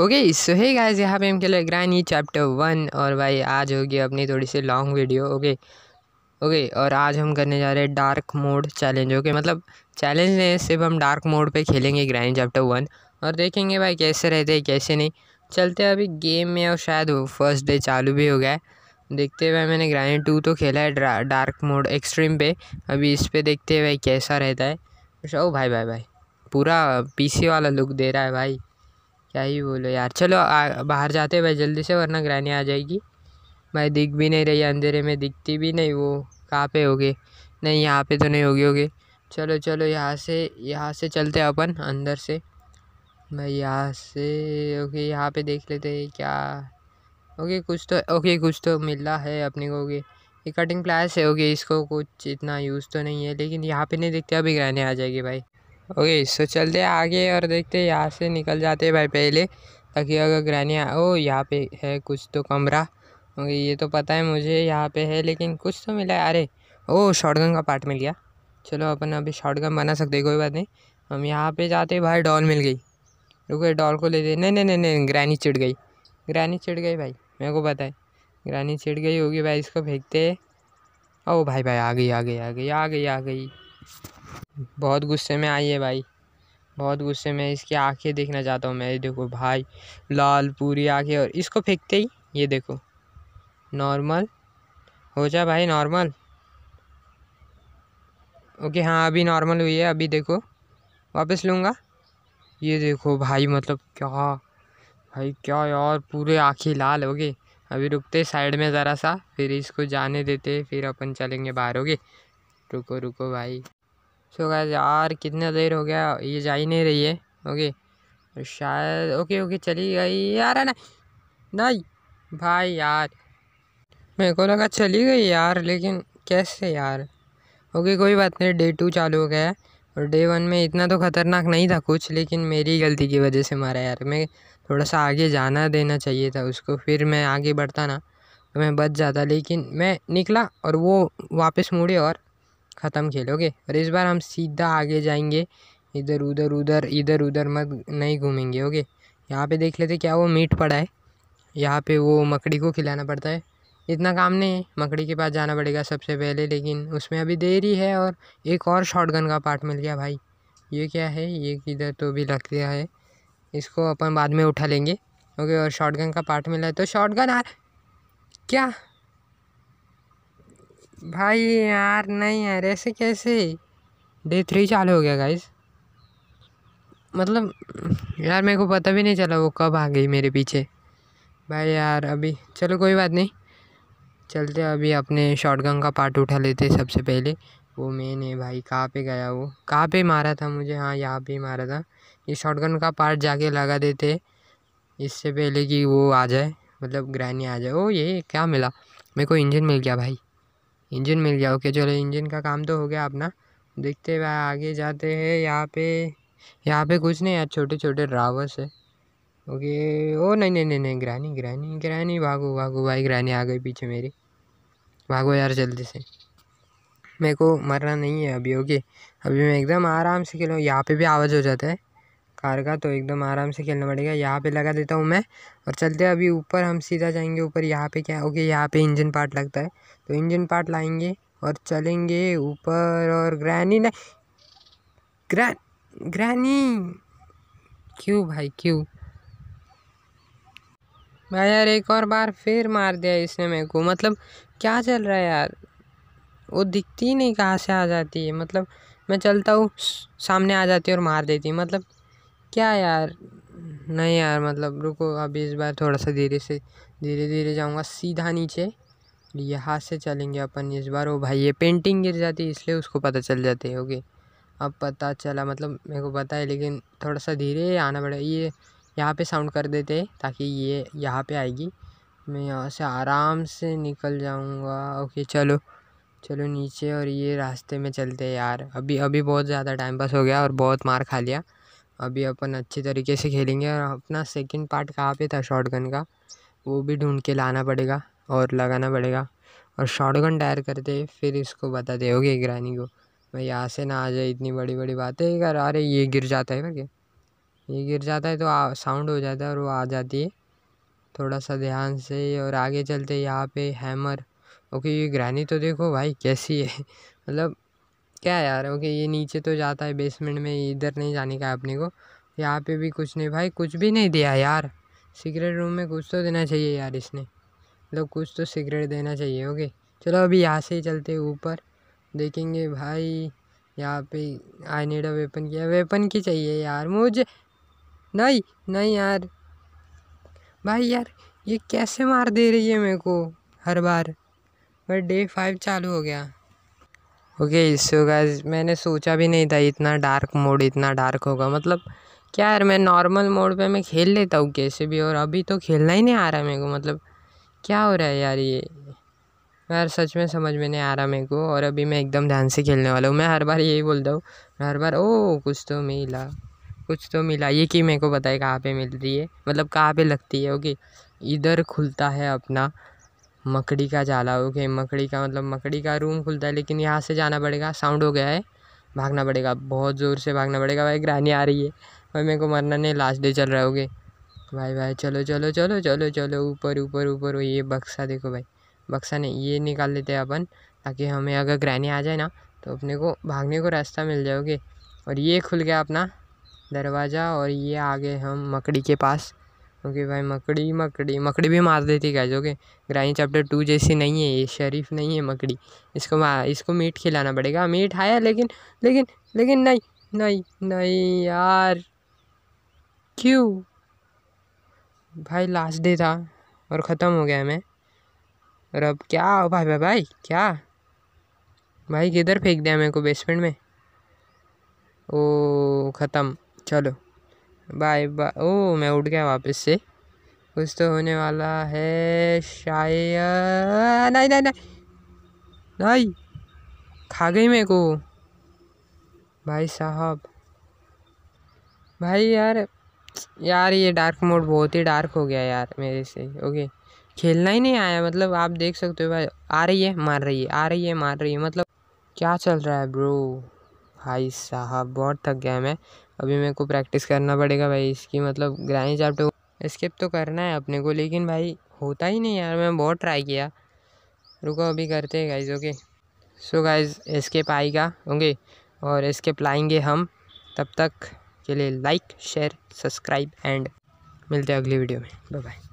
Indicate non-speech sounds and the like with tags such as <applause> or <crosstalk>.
okay so है guys यहाँ पे हम खेल रहे चैप्टर वन और भाई आज होगी अपनी थोड़ी सी लॉन्ग वीडियो ओके ओके और आज हम करने जा रहे हैं डार्क मोड चैलेंज ओके मतलब चैलेंज नहीं सिर्फ हम डार्क मोड पे खेलेंगे ग्रैनी चैप्टर वन और देखेंगे भाई कैसे रहते हैं कैसे नहीं चलते अभी गेम में और शायद फर्स्ट डे चालू भी हो गया है देखते हुए मैंने ग्रानी टू तो खेला है डार्क मोड एक्सट्रीम पे अभी इस पर देखते हुए कैसा रहता है ओ भाई भाई भाई पूरा पीसी वाला लुक दे रहा है भाई क्या ही बोलो यार चलो आ, बाहर जाते भाई जल्दी से वरना ग्रैनी आ जाएगी भाई दिख भी नहीं रही अंधेरे में दिखती भी नहीं वो कहाँ पे होगे नहीं यहाँ पे तो नहीं होगी होगी चलो चलो यहाँ से यहाँ से चलते अपन अंदर से भाई यहाँ से ओके यहाँ पे देख लेते क्या ओके कुछ तो ओके कुछ तो मिल रहा है अपने को ओके ये कटिंग प्लास है ओके इसको कुछ इतना यूज़ तो नहीं है लेकिन यहाँ पे नहीं देखते अभी ग्रहण आ जाएगी भाई ओके सो चलते हैं आगे और देखते हैं यहाँ से निकल जाते हैं भाई पहले ताकि अगर ग्रैनी ओ यहाँ पे है कुछ तो कमरा ओके ये तो पता है मुझे यहाँ पे है लेकिन कुछ तो मिला है अरे ओ शॉटगन का पार्ट मिल गया चलो अपन अभी शॉटगन बना सकते कोई बात नहीं हम यहाँ पे जाते भाई डॉल मिल गई रुको डॉल को ले दे नहीं नहीं नहीं नहीं ग्रैनी चिट गई ग्रैनी चिट गई भाई मेरे को पता है ग्रैनी चिट गई होगी भाई इसको फेंकते ओ भाई भाई आ गई आ गई आ गई आ गई आ गई बहुत गुस्से में आई है भाई बहुत गुस्से में इसकी आंखें देखना चाहता हूँ मैं ये देखो भाई लाल पूरी आंखें और इसको फेंकते ही ये देखो नॉर्मल हो जा भाई नॉर्मल ओके हाँ अभी नॉर्मल हुई है अभी देखो वापस लूँगा ये देखो भाई मतलब क्या भाई क्या यार पूरे आँखें लाल हो गए अभी रुकते साइड में ज़रा सा फिर इसको जाने देते फिर अपन चलेंगे बाहर हो गए रुको रुको भाई सो गाइस यार कितना देर हो गया ये जा ही नहीं रही है ओके शायद ओके ओके चली गई यार ना नहीं भाई यार मेरे को लगा चली गई यार लेकिन कैसे यार ओके कोई बात नहीं डे टू चालू हो गया और डे वन में इतना तो ख़तरनाक नहीं था कुछ लेकिन मेरी गलती की वजह से मारा यार मैं थोड़ा सा आगे जाना देना चाहिए था उसको फिर मैं आगे बढ़ता ना तो मैं बच जाता लेकिन मैं निकला और वो वापस मुड़े और ख़त्म खेलोगे और इस बार हम सीधा आगे जाएंगे इधर उधर उधर इधर उधर मत नहीं घूमेंगे ओके यहाँ पे देख लेते क्या वो मीट पड़ा है यहाँ पे वो मकड़ी को खिलाना पड़ता है इतना काम नहीं है मकड़ी के पास जाना पड़ेगा सबसे पहले लेकिन उसमें अभी देरी है और एक और शॉटगन का पार्ट मिल गया भाई ये क्या है ये किधर तो भी रख दिया है इसको अपन बाद में उठा लेंगे ओके और शॉटगन का पार्ट मिला है तो शॉटगन आ क्या भाई यार नहीं यार ऐसे कैसे डे थ्री चालू हो गया गाइस मतलब यार मेरे को पता भी नहीं चला वो कब आ गई मेरे पीछे भाई यार अभी चलो कोई बात नहीं चलते अभी अपने शॉटगन का पार्ट उठा लेते सबसे पहले वो मैंने भाई कहाँ पे गया वो कहाँ पे मारा था मुझे हाँ यहाँ पे मारा था ये शॉटगन का पार्ट जाके लगा देते इससे पहले कि वो आ जाए मतलब ग्रैनी आ जाए ओ ये क्या मिला मेरे को इंजन मिल गया भाई इंजन मिल गया ओके चलो इंजन का काम तो हो गया अपना देखते हुए आगे जाते हैं यहाँ पे यहाँ पे कुछ नहीं यार छोटे छोटे रावस है ओके ओ नहीं नहीं नहीं नहीं ग्रैनी ग्रैनी ग्रैनी भागो भागो भाई ग्रैनी आ गई पीछे मेरी भागो यार जल्दी से मेरे को मरना नहीं है अभी ओके अभी मैं एकदम आराम से खेलूँ यहाँ पे भी आवाज़ हो जाता है कार का तो एकदम आराम से खेलना पड़ेगा यहाँ पे लगा देता हूँ मैं और चलते अभी ऊपर हम सीधा जाएंगे ऊपर यहाँ पे क्या ओके यहाँ पे इंजन पार्ट लगता है तो इंजन पार्ट लाएंगे और चलेंगे ऊपर और ग्रैनी ना ग्रैन ग्रैनी क्यों भाई क्यों भाई यार एक और बार फिर मार दिया इसने मेरे को मतलब क्या चल रहा है यार वो दिखती ही नहीं कहाँ से आ जाती है मतलब मैं चलता हूँ सामने आ जाती है और मार देती है मतलब क्या यार नहीं यार मतलब रुको अभी इस बार थोड़ा सा धीरे से धीरे धीरे जाऊँगा सीधा नीचे यहाँ से चलेंगे अपन इस बार वो भाई ये पेंटिंग गिर जाती है इसलिए उसको पता चल जाती है ओके अब पता चला मतलब मेरे को पता है लेकिन थोड़ा सा धीरे आना पड़ेगा ये यहाँ पे साउंड कर देते ताकि ये यहाँ पे आएगी मैं यहाँ से आराम से निकल जाऊँगा ओके चलो चलो नीचे और ये रास्ते में चलते यार अभी अभी बहुत ज़्यादा टाइम पास हो गया और बहुत मार खा लिया अभी अपन अच्छे तरीके से खेलेंगे और अपना सेकंड पार्ट कहाँ पे था शॉटगन का वो भी ढूंढ के लाना पड़ेगा और लगाना पड़ेगा और शॉटगन डायर करते फिर इसको बता दोगे ग्रानी को भाई यहाँ से ना आ जाए इतनी बड़ी बड़ी बातें कर अरे ये गिर जाता है क्या ये गिर जाता है तो साउंड हो जाता है और वो आ जाती है थोड़ा सा ध्यान से और आगे चलते यहाँ पे हैमर ओके ये ग्रहणी तो देखो भाई कैसी है <laughs> मतलब क्या यार ओके ये नीचे तो जाता है बेसमेंट में इधर नहीं जाने का अपने को यहाँ पे भी कुछ नहीं भाई कुछ भी नहीं दिया यार सिगरेट रूम में कुछ तो देना चाहिए यार इसने लोग मतलब कुछ तो सिगरेट देना चाहिए ओके चलो अभी यहाँ से ही चलते ऊपर देखेंगे भाई यहाँ पे आई नीड अ वेपन किया वेपन की चाहिए यार मुझे नहीं नहीं यार भाई यार ये कैसे मार दे रही है मेरे को हर बार बट डे फाइव चालू हो गया ओके सो गाइस मैंने सोचा भी नहीं था इतना डार्क मोड इतना डार्क होगा मतलब क्या यार मैं नॉर्मल मोड पे मैं खेल लेता हूँ कैसे भी और अभी तो खेलना ही नहीं आ रहा मेरे को मतलब क्या हो रहा है यार ये यार सच में समझ में नहीं आ रहा मेरे को और अभी मैं एकदम ध्यान से खेलने वाला हूँ मैं हर बार यही बोलता हूँ हर बार ओ कुछ तो मिला कुछ तो मिला ये कि मेरे को पता है कहाँ पर मिल रही है मतलब कहाँ पर लगती है ओके इधर खुलता है अपना मकड़ी का जाला ओके मकड़ी का मतलब मकड़ी का रूम खुलता है लेकिन यहाँ से जाना पड़ेगा साउंड हो गया है भागना पड़ेगा बहुत ज़ोर से भागना पड़ेगा भाई ग्रानी आ रही है भाई मेरे को मरना नहीं लास्ट डे चल रहा होगे भाई भाई चलो चलो चलो चलो चलो ऊपर ऊपर ऊपर ये बक्सा देखो भाई बक्सा नहीं ये निकाल लेते हैं अपन ताकि हमें अगर ग्रहणी आ जाए ना तो अपने को भागने को रास्ता मिल जाओगे और ये खुल गया अपना दरवाज़ा और ये आ गए हम मकड़ी के पास ओके भाई मकड़ी मकड़ी मकड़ी भी मार देती guys okay grind chapter two जैसी नहीं है ये शरीफ नहीं है मकड़ी इसको इसको मीट खिलाना पड़ेगा मीट हाँ, आया लेकिन लेकिन लेकिन नहीं नहीं नहीं यार क्यों भाई लास्ट डे था और ख़त्म हो गया मैं और अब क्या भाई भाई भाई क्या भाई किधर फेंक दिया मेरे को बेसमेंट में ओ ख़त्म चलो बाय बाय ओ मैं उठ गया वापस से कुछ तो होने वाला है शायद नहीं नहीं नहीं नहीं खा गई मेरे को भाई साहब भाई यार यार ये डार्क मोड बहुत ही डार्क हो गया यार मेरे से ओके खेलना ही नहीं आया मतलब आप देख सकते हो भाई आ रही है मार रही है आ रही है मार रही है मतलब क्या चल रहा है ब्रो भाई साहब बहुत थक गया मैं अभी मेरे को प्रैक्टिस करना पड़ेगा भाई इसकी मतलब ग्राइंड चैप्टर स्किप तो करना है अपने को लेकिन भाई होता ही नहीं यार मैं बहुत ट्राई किया रुको अभी करते हैं guys okay so guys escape आएगा ओके और स्केप लाएंगे हम तब तक के लिए लाइक शेयर सब्सक्राइब एंड मिलते हैं अगली वीडियो में बाय बाय